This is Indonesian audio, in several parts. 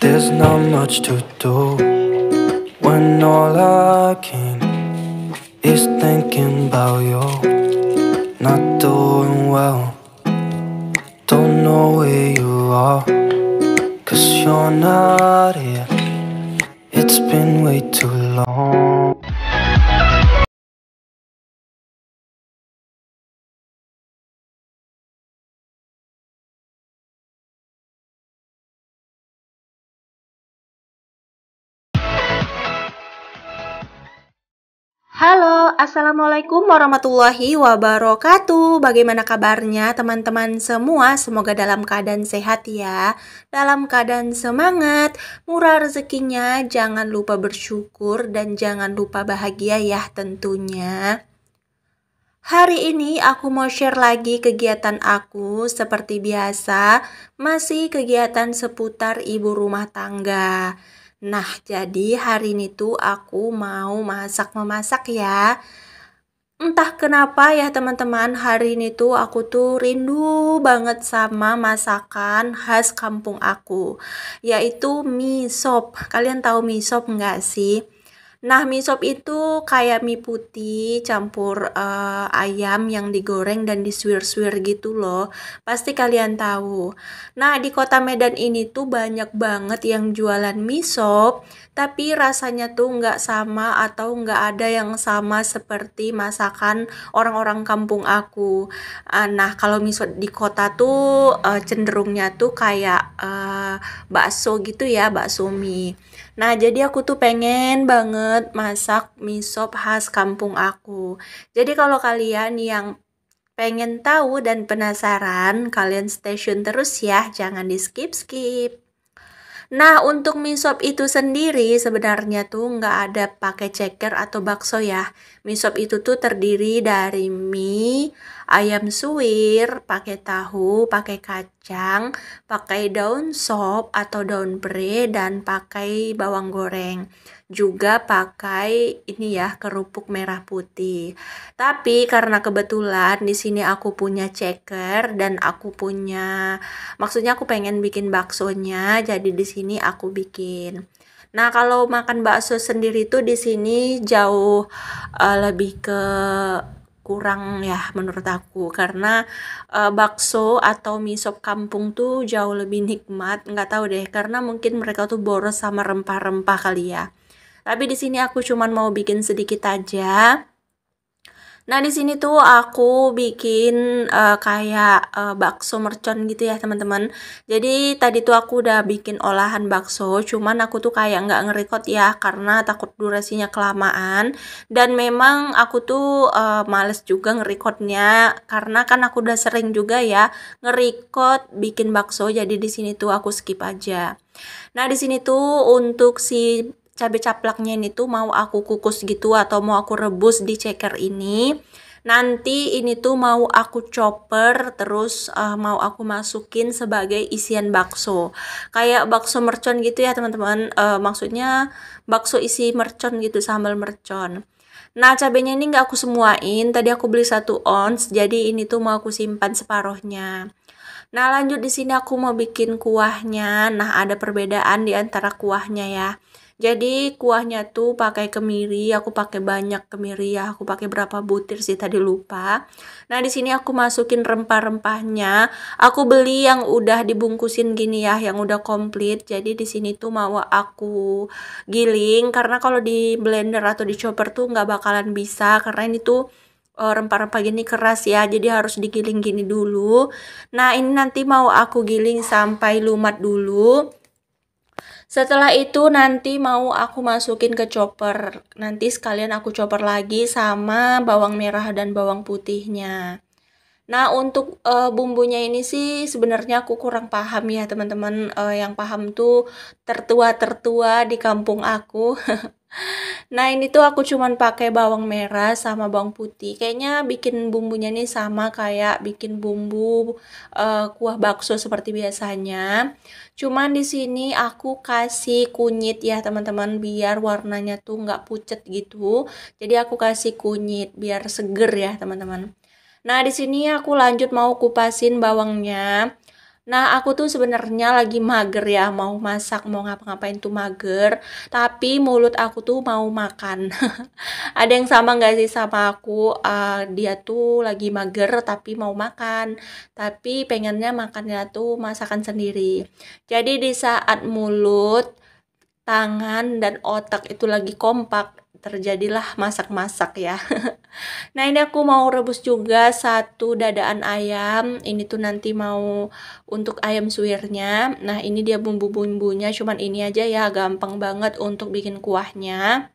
There's not much to do When all I can Is thinking about you Not doing well Don't know where you are Cause you're not here It's been way too long Halo, Assalamualaikum warahmatullahi wabarakatuh. Bagaimana kabarnya teman-teman semua? Semoga dalam keadaan sehat ya, dalam keadaan semangat, murah rezekinya, jangan lupa bersyukur dan jangan lupa bahagia ya tentunya. Hari ini aku mau share lagi kegiatan aku seperti biasa, masih kegiatan seputar ibu rumah tangga. Nah, jadi hari ini tuh aku mau masak-memasak ya. Entah kenapa ya teman-teman, hari ini tuh aku tuh rindu banget sama masakan khas kampung aku, yaitu mie sop. Kalian tahu mie sop nggak sih? Nah, mie sop itu kayak mie putih campur uh, ayam yang digoreng dan disuir-suir gitu loh. Pasti kalian tahu. Nah, di kota Medan ini tuh banyak banget yang jualan mie sop, tapi rasanya tuh nggak sama atau nggak ada yang sama seperti masakan orang-orang kampung aku. Uh, nah, kalau mie sop di kota tuh uh, cenderungnya tuh kayak uh, bakso gitu ya, bakso mie. Nah, jadi aku tuh pengen banget masak mie sop khas kampung aku. Jadi kalau kalian yang pengen tahu dan penasaran, kalian stay tune terus ya, jangan di skip-skip. Nah, untuk mie sop itu sendiri sebenarnya tuh nggak ada pakai ceker atau bakso ya. Mie sop itu tuh terdiri dari mie, ayam suwir, pakai tahu, pakai kacang, pakai daun sop atau daun bre, dan pakai bawang goreng juga pakai ini ya kerupuk merah putih. Tapi karena kebetulan di sini aku punya ceker dan aku punya maksudnya aku pengen bikin baksonya, jadi di sini aku bikin. Nah, kalau makan bakso sendiri tuh di sini jauh uh, lebih ke kurang ya menurut aku karena e, bakso atau mie sop kampung tuh jauh lebih nikmat nggak tahu deh karena mungkin mereka tuh boros sama rempah-rempah kali ya tapi di sini aku cuman mau bikin sedikit aja. Nah, di sini tuh aku bikin uh, kayak uh, bakso mercon gitu ya, teman-teman. Jadi tadi tuh aku udah bikin olahan bakso, cuman aku tuh kayak nggak nge ya karena takut durasinya kelamaan dan memang aku tuh uh, males juga nge karena kan aku udah sering juga ya nge bikin bakso. Jadi di sini tuh aku skip aja. Nah, di sini tuh untuk si cabai caplaknya ini tuh mau aku kukus gitu atau mau aku rebus di ceker ini nanti ini tuh mau aku chopper terus uh, mau aku masukin sebagai isian bakso kayak bakso mercon gitu ya teman-teman uh, maksudnya bakso isi mercon gitu sambal mercon nah cabenya ini nggak aku semuain tadi aku beli satu ons jadi ini tuh mau aku simpan separohnya nah lanjut di sini aku mau bikin kuahnya nah ada perbedaan di antara kuahnya ya jadi kuahnya tuh pakai kemiri, aku pakai banyak kemiri ya. Aku pakai berapa butir sih tadi lupa. Nah, di sini aku masukin rempah-rempahnya. Aku beli yang udah dibungkusin gini ya, yang udah komplit. Jadi di sini tuh mau aku giling karena kalau di blender atau di chopper tuh nggak bakalan bisa karena ini tuh eh, rempah-rempah gini keras ya jadi harus digiling gini dulu nah ini nanti mau aku giling sampai lumat dulu setelah itu nanti mau aku masukin ke chopper. Nanti sekalian aku chopper lagi sama bawang merah dan bawang putihnya. Nah, untuk uh, bumbunya ini sih sebenarnya aku kurang paham ya, teman-teman. Uh, yang paham tuh tertua-tertua di kampung aku. nah, ini tuh aku cuman pakai bawang merah sama bawang putih. Kayaknya bikin bumbunya ini sama kayak bikin bumbu uh, kuah bakso seperti biasanya. Cuman di sini aku kasih kunyit ya, teman-teman, biar warnanya tuh nggak pucet gitu. Jadi aku kasih kunyit biar seger ya, teman-teman. Nah, di sini aku lanjut mau kupasin bawangnya. Nah, aku tuh sebenarnya lagi mager ya, mau masak, mau ngapa-ngapain tuh mager. Tapi mulut aku tuh mau makan. Ada yang sama nggak sih sama aku? Uh, dia tuh lagi mager tapi mau makan. Tapi pengennya makannya tuh masakan sendiri. Jadi di saat mulut, tangan, dan otak itu lagi kompak, terjadilah masak-masak ya. nah ini aku mau rebus juga satu dadaan ayam. Ini tuh nanti mau untuk ayam suwirnya. Nah ini dia bumbu-bumbunya cuman ini aja ya gampang banget untuk bikin kuahnya.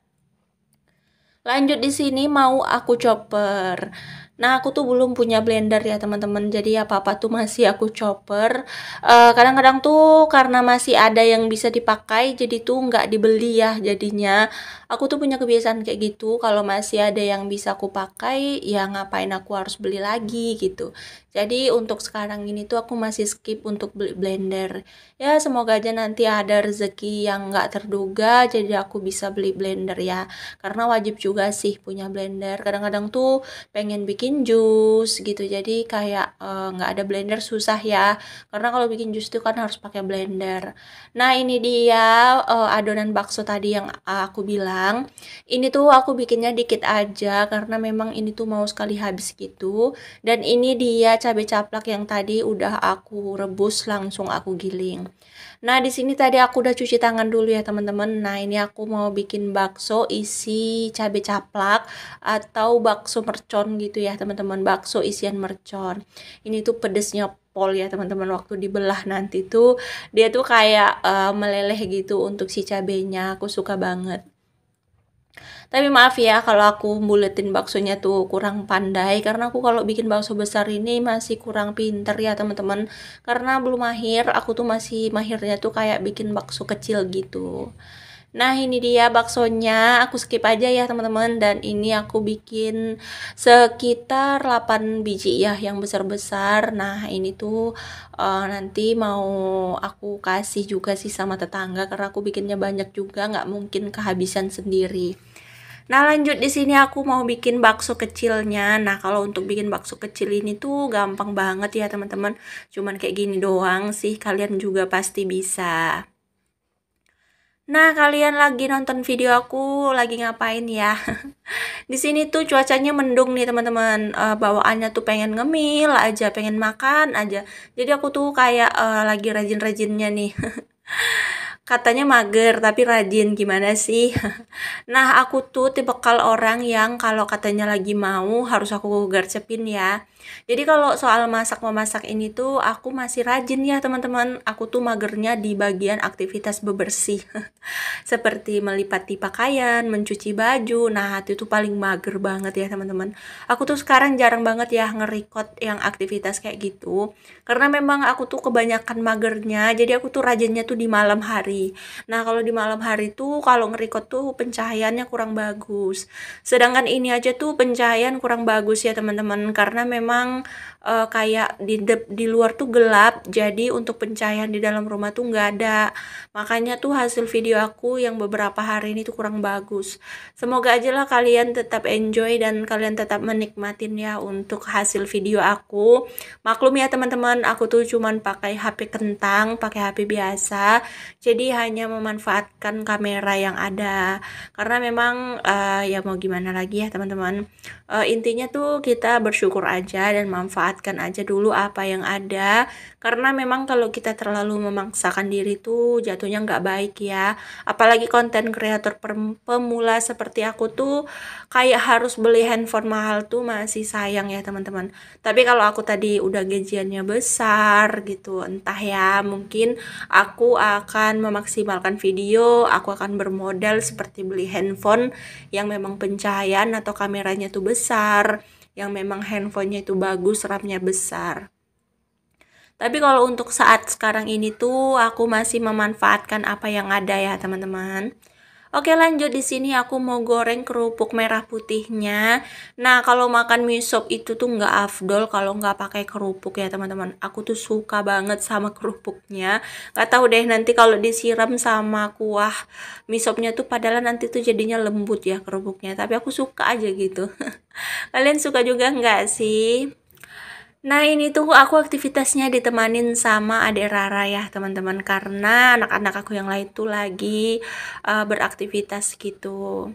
Lanjut di sini mau aku chopper. Nah, aku tuh belum punya blender ya, teman-teman. Jadi apa-apa tuh masih aku chopper. Eh, kadang-kadang uh, tuh karena masih ada yang bisa dipakai, jadi tuh nggak dibeli ya jadinya. Aku tuh punya kebiasaan kayak gitu, kalau masih ada yang bisa aku pakai, ya ngapain aku harus beli lagi gitu. Jadi untuk sekarang ini tuh aku masih skip untuk beli blender. Ya, semoga aja nanti ada rezeki yang nggak terduga, jadi aku bisa beli blender ya. Karena wajib juga juga sih punya blender. Kadang-kadang tuh pengen bikin jus gitu. Jadi kayak eh, nggak uh, ada blender susah ya. Karena kalau bikin jus tuh kan harus pakai blender. Nah, ini dia uh, adonan bakso tadi yang aku bilang. Ini tuh aku bikinnya dikit aja karena memang ini tuh mau sekali habis gitu. Dan ini dia cabai caplak yang tadi udah aku rebus langsung aku giling. Nah, di sini tadi aku udah cuci tangan dulu ya, teman-teman. Nah, ini aku mau bikin bakso isi cabe caplak atau bakso mercon gitu ya, teman-teman. Bakso isian mercon. Ini tuh pedesnya pol ya, teman-teman. Waktu dibelah nanti tuh dia tuh kayak uh, meleleh gitu untuk si cabenya. Aku suka banget. Tapi maaf ya kalau aku buletin baksonya tuh kurang pandai karena aku kalau bikin bakso besar ini masih kurang pinter ya teman-teman. Karena belum mahir, aku tuh masih mahirnya tuh kayak bikin bakso kecil gitu. Nah ini dia baksonya, aku skip aja ya teman-teman Dan ini aku bikin sekitar 8 biji ya yang besar-besar Nah ini tuh uh, nanti mau aku kasih juga sih sama tetangga Karena aku bikinnya banyak juga, gak mungkin kehabisan sendiri Nah lanjut di sini aku mau bikin bakso kecilnya. Nah kalau untuk bikin bakso kecil ini tuh gampang banget ya teman-teman. Cuman kayak gini doang sih kalian juga pasti bisa. Nah, kalian lagi nonton video aku lagi ngapain ya? di sini tuh cuacanya mendung nih, teman-teman. Eh, bawaannya tuh pengen ngemil aja, pengen makan aja. Jadi aku tuh kayak eh, lagi rajin-rajinnya nih. katanya mager tapi rajin gimana sih nah aku tuh tipe kal orang yang kalau katanya lagi mau harus aku gercepin ya jadi kalau soal masak memasak ini tuh aku masih rajin ya teman-teman. Aku tuh magernya di bagian aktivitas bebersih. Seperti melipat di pakaian, mencuci baju. Nah, itu tuh paling mager banget ya teman-teman. Aku tuh sekarang jarang banget ya ngerekod yang aktivitas kayak gitu. Karena memang aku tuh kebanyakan magernya. Jadi aku tuh rajinnya tuh di malam hari. Nah, kalau di malam hari tuh kalau ngerekod tuh pencahayaannya kurang bagus. Sedangkan ini aja tuh pencahayaan kurang bagus ya teman-teman karena memang memang uh, kayak di de di luar tuh gelap jadi untuk pencahayaan di dalam rumah tuh nggak ada makanya tuh hasil video aku yang beberapa hari ini tuh kurang bagus semoga aja lah kalian tetap enjoy dan kalian tetap menikmatin ya untuk hasil video aku maklum ya teman-teman aku tuh cuman pakai HP kentang pakai HP biasa jadi hanya memanfaatkan kamera yang ada karena memang uh, ya mau gimana lagi ya teman-teman uh, intinya tuh kita bersyukur aja dan manfaatkan aja dulu apa yang ada karena memang kalau kita terlalu memaksakan diri tuh jatuhnya nggak baik ya apalagi konten kreator pemula seperti aku tuh kayak harus beli handphone mahal tuh masih sayang ya teman-teman tapi kalau aku tadi udah gajiannya besar gitu entah ya mungkin aku akan memaksimalkan video aku akan bermodal seperti beli handphone yang memang pencahayaan atau kameranya tuh besar yang memang handphonenya itu bagus, ram besar. Tapi kalau untuk saat sekarang ini tuh aku masih memanfaatkan apa yang ada ya teman-teman. Oke lanjut di sini aku mau goreng kerupuk merah putihnya. Nah kalau makan mie sop itu tuh nggak afdol kalau nggak pakai kerupuk ya teman-teman. Aku tuh suka banget sama kerupuknya. Gak tahu deh nanti kalau disiram sama kuah mie sopnya tuh padahal nanti tuh jadinya lembut ya kerupuknya. Tapi aku suka aja gitu. Kalian suka juga nggak sih? Nah ini tuh aku aktivitasnya ditemanin sama adik Rara ya teman-teman karena anak-anak aku yang lain tuh lagi uh, beraktivitas gitu.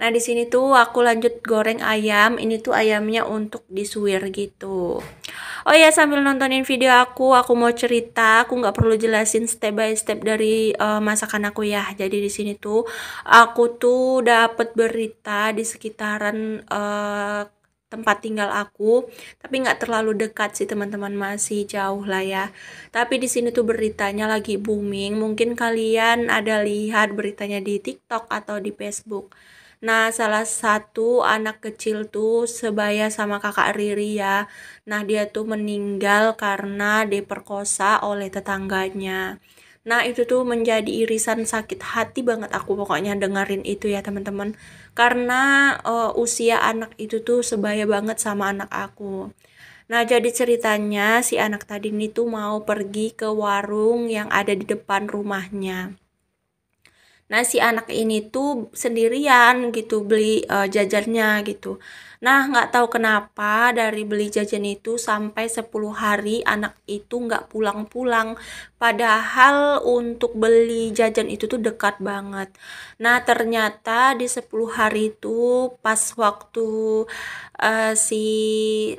Nah, di sini tuh aku lanjut goreng ayam. Ini tuh ayamnya untuk disuir gitu. Oh ya, sambil nontonin video aku, aku mau cerita. Aku nggak perlu jelasin step by step dari uh, masakan aku ya. Jadi di sini tuh aku tuh dapat berita di sekitaran uh, tempat tinggal aku tapi nggak terlalu dekat sih teman-teman masih jauh lah ya tapi di sini tuh beritanya lagi booming mungkin kalian ada lihat beritanya di TikTok atau di Facebook Nah, salah satu anak kecil tuh sebaya sama kakak Riri ya. Nah, dia tuh meninggal karena diperkosa oleh tetangganya. Nah itu tuh menjadi irisan sakit hati banget aku pokoknya dengerin itu ya teman-teman Karena uh, usia anak itu tuh sebaya banget sama anak aku Nah jadi ceritanya si anak tadi ini tuh mau pergi ke warung yang ada di depan rumahnya Nah, si anak ini tuh sendirian gitu beli uh, jajannya gitu. Nah, nggak tahu kenapa dari beli jajan itu sampai 10 hari anak itu nggak pulang-pulang. Padahal untuk beli jajan itu tuh dekat banget. Nah, ternyata di 10 hari itu pas waktu uh, si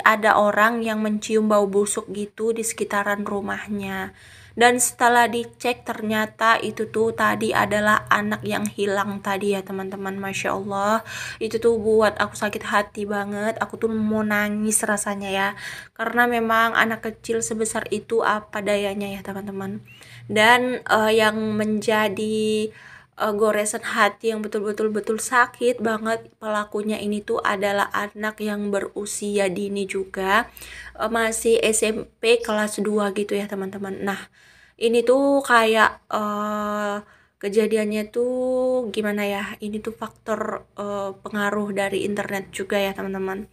ada orang yang mencium bau busuk gitu di sekitaran rumahnya dan setelah dicek ternyata itu tuh tadi adalah anak yang hilang tadi ya teman-teman Masya Allah itu tuh buat aku sakit hati banget aku tuh mau nangis rasanya ya karena memang anak kecil sebesar itu apa dayanya ya teman-teman dan uh, yang menjadi uh, goresan hati yang betul-betul betul sakit banget pelakunya ini tuh adalah anak yang berusia dini juga uh, masih SMP kelas 2 gitu ya teman-teman nah ini tuh kayak uh, kejadiannya tuh gimana ya ini tuh faktor uh, pengaruh dari internet juga ya teman-teman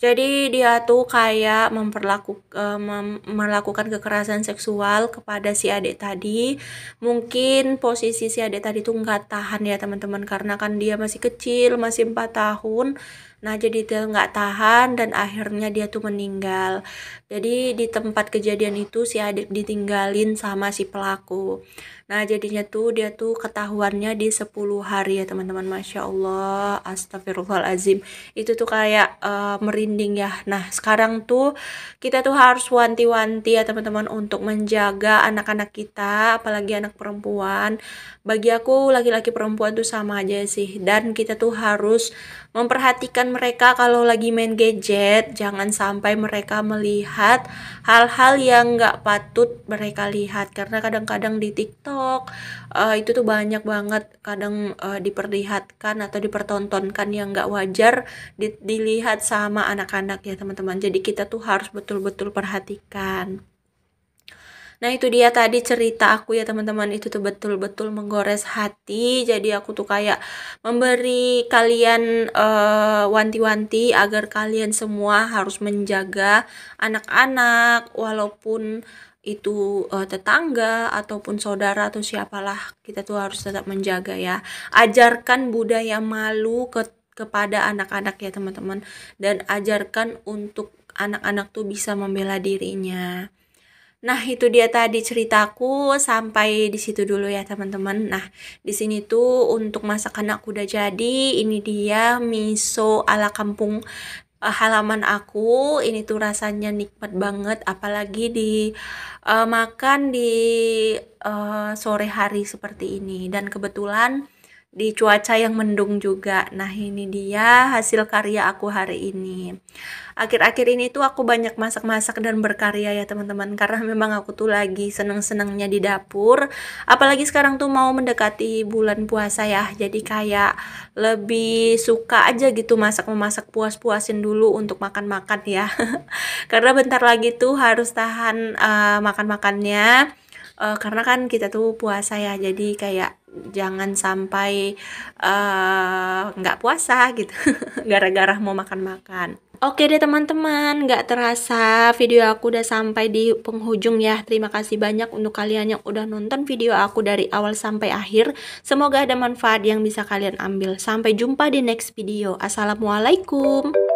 jadi dia tuh kayak memperlaku eh, mem melakukan kekerasan seksual kepada si adik tadi. Mungkin posisi si adik tadi tuh nggak tahan ya teman-teman, karena kan dia masih kecil, masih 4 tahun. Nah, jadi dia nggak tahan dan akhirnya dia tuh meninggal. Jadi di tempat kejadian itu si adik ditinggalin sama si pelaku. Nah jadinya tuh dia tuh ketahuannya di 10 hari ya teman-teman Masya Allah Astagfirullahalazim Itu tuh kayak uh, merinding ya Nah sekarang tuh kita tuh harus wanti-wanti ya teman-teman Untuk menjaga anak-anak kita apalagi anak perempuan Bagi aku laki-laki perempuan tuh sama aja sih Dan kita tuh harus memperhatikan mereka kalau lagi main gadget Jangan sampai mereka melihat hal-hal yang nggak patut mereka lihat Karena kadang-kadang di TikTok TikTok uh, eh, itu tuh banyak banget kadang uh, diperlihatkan atau dipertontonkan yang nggak wajar di, dilihat sama anak-anak ya teman-teman jadi kita tuh harus betul-betul perhatikan Nah itu dia tadi cerita aku ya teman-teman itu tuh betul-betul menggores hati jadi aku tuh kayak memberi kalian uh, wanti-wanti agar kalian semua harus menjaga anak-anak walaupun itu uh, tetangga ataupun saudara atau siapalah kita tuh harus tetap menjaga ya ajarkan budaya malu ke kepada anak-anak ya teman-teman dan ajarkan untuk anak-anak tuh bisa membela dirinya Nah, itu dia tadi ceritaku sampai di situ dulu ya, teman-teman. Nah, di sini tuh untuk masakan aku udah jadi. Ini dia miso ala kampung Eh, halaman aku ini tuh rasanya nikmat banget apalagi di uh, makan di uh, sore hari seperti ini dan kebetulan di cuaca yang mendung juga. Nah, ini dia hasil karya aku hari ini. Akhir-akhir ini tuh aku banyak masak-masak dan berkarya ya, teman-teman. Karena memang aku tuh lagi seneng-senengnya di dapur. Apalagi sekarang tuh mau mendekati bulan puasa ya. Jadi kayak lebih suka aja gitu masak-memasak puas-puasin dulu untuk makan-makan ya. Karena bentar lagi tuh harus tahan eh, makan-makannya uh, karena kan kita tuh puasa ya jadi kayak jangan sampai eh, nggak uh, puasa gitu gara-gara mau makan-makan Oke deh teman-teman, gak terasa video aku udah sampai di penghujung ya. Terima kasih banyak untuk kalian yang udah nonton video aku dari awal sampai akhir. Semoga ada manfaat yang bisa kalian ambil. Sampai jumpa di next video. Assalamualaikum.